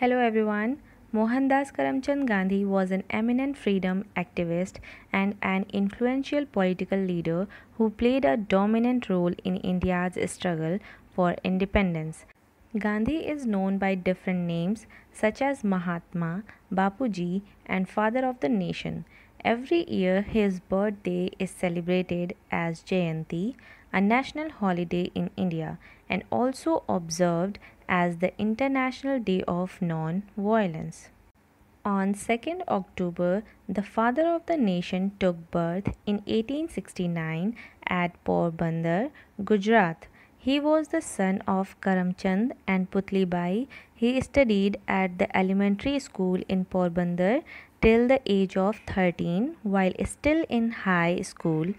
Hello everyone. Mohandas Karamchand Gandhi was an eminent freedom activist and an influential political leader who played a dominant role in India's struggle for independence. Gandhi is known by different names such as Mahatma, Bapuji, and Father of the Nation. Every year, his birthday is celebrated as Jayanti, a national holiday in India, and also observed as the International Day of Non-Violence. On 2nd October, the father of the nation took birth in 1869 at Porbandar, Gujarat. He was the son of Karamchand and Putlibai. He studied at the elementary school in Porbandar till the age of 13 while still in high school.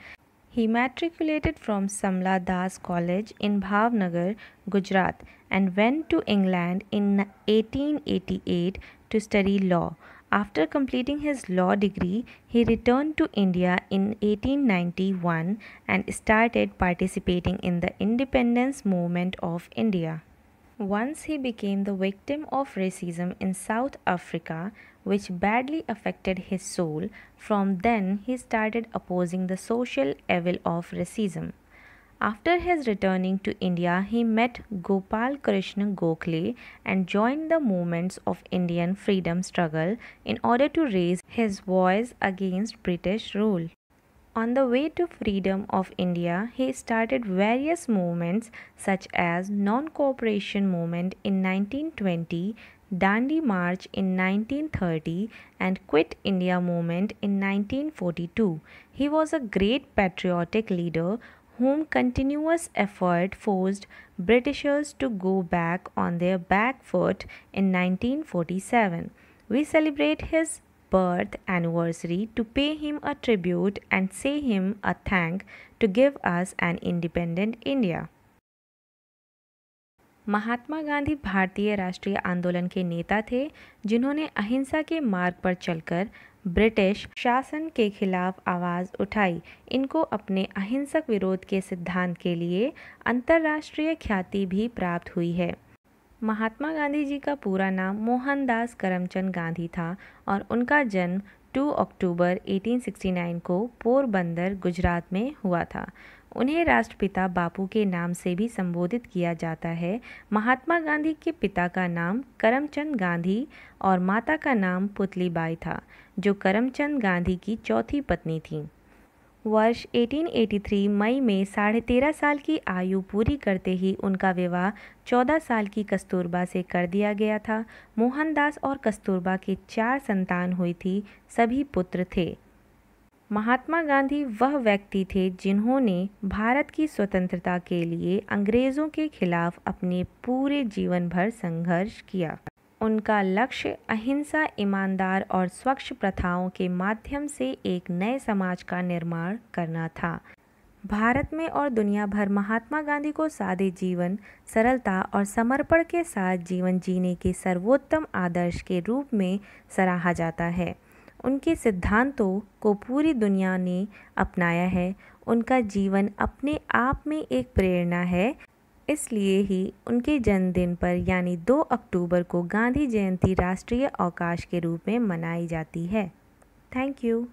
He matriculated from Samla Das College in Bhavnagar, Gujarat and went to England in 1888 to study law. After completing his law degree, he returned to India in 1891 and started participating in the independence movement of India. Once he became the victim of racism in South Africa, which badly affected his soul. From then, he started opposing the social evil of racism. After his returning to India, he met Gopal Krishna Gokhale and joined the movements of Indian freedom struggle in order to raise his voice against British rule. On the way to freedom of India, he started various movements such as non-cooperation movement in 1920, Dandi March in 1930 and Quit India Movement in 1942. He was a great patriotic leader whom continuous effort forced Britishers to go back on their back foot in 1947. We celebrate his birth anniversary to pay him a tribute and say him a thank to give us an independent India. महात्मा गांधी भारतीय राष्ट्रीय आंदोलन के नेता थे जिन्होंने अहिंसा के मार्ग पर चलकर ब्रिटिश शासन के खिलाफ आवाज़ उठाई इनको अपने अहिंसक विरोध के सिद्धांत के लिए अंतर्राष्ट्रीय ख्याति भी प्राप्त हुई है महात्मा गांधी जी का पूरा नाम मोहनदास करमचंद गांधी था और उनका जन्म 2 अक्टूबर 1869 को पोरबंदर गुजरात में हुआ था उन्हें राष्ट्रपिता बापू के नाम से भी संबोधित किया जाता है महात्मा गांधी के पिता का नाम करमचंद गांधी और माता का नाम पुतलीबाई था जो करमचंद गांधी की चौथी पत्नी थी वर्ष 1883 मई में साढ़े तेरह साल की आयु पूरी करते ही उनका विवाह चौदह साल की कस्तूरबा से कर दिया गया था मोहनदास और कस्तूरबा के चार संतान हुई थी सभी पुत्र थे महात्मा गांधी वह व्यक्ति थे जिन्होंने भारत की स्वतंत्रता के लिए अंग्रेज़ों के खिलाफ अपने पूरे जीवन भर संघर्ष किया उनका लक्ष्य अहिंसा ईमानदार और स्वच्छ प्रथाओं के माध्यम से एक नए समाज का निर्माण करना था भारत में और दुनिया भर महात्मा गांधी को सादे जीवन सरलता और समर्पण के साथ जीवन जीने के सर्वोत्तम आदर्श के रूप में सराहा जाता है उनके सिद्धांतों को पूरी दुनिया ने अपनाया है उनका जीवन अपने आप में एक प्रेरणा है इसलिए ही उनके जन्मदिन पर यानी 2 अक्टूबर को गांधी जयंती राष्ट्रीय अवकाश के रूप में मनाई जाती है थैंक यू